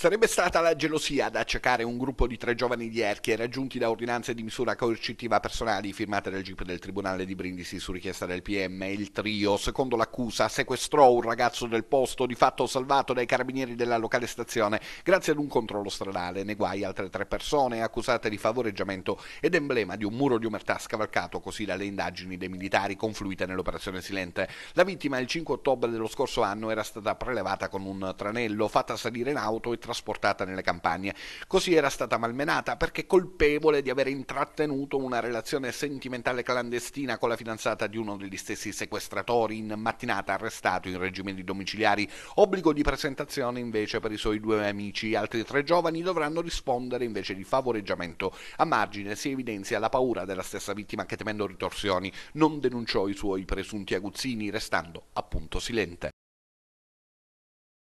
Sarebbe stata la gelosia ad accecare un gruppo di tre giovani di Erchie raggiunti da ordinanze di misura coercitiva personali firmate dal GIP del Tribunale di Brindisi su richiesta del PM. Il trio, secondo l'accusa, sequestrò un ragazzo del posto, di fatto salvato dai carabinieri della locale stazione, grazie ad un controllo stradale. Ne guai altre tre persone accusate di favoreggiamento ed emblema di un muro di omertà scavalcato così dalle indagini dei militari confluite nell'operazione Silente. La vittima il 5 ottobre dello scorso anno era stata prelevata con un tranello, fatta salire in auto e trasportata nelle campagne. Così era stata malmenata perché colpevole di aver intrattenuto una relazione sentimentale clandestina con la fidanzata di uno degli stessi sequestratori in mattinata arrestato in regime di domiciliari. Obbligo di presentazione invece per i suoi due amici. Altri tre giovani dovranno rispondere invece di favoreggiamento. A margine si evidenzia la paura della stessa vittima che temendo ritorsioni non denunciò i suoi presunti aguzzini restando appunto silente.